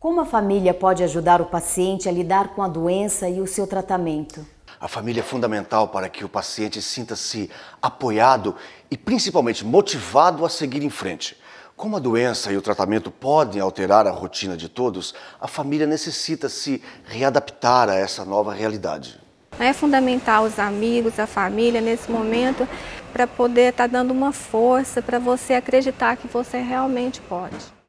Como a família pode ajudar o paciente a lidar com a doença e o seu tratamento? A família é fundamental para que o paciente sinta-se apoiado e principalmente motivado a seguir em frente. Como a doença e o tratamento podem alterar a rotina de todos, a família necessita se readaptar a essa nova realidade. É fundamental os amigos, a família nesse momento para poder estar tá dando uma força para você acreditar que você realmente pode.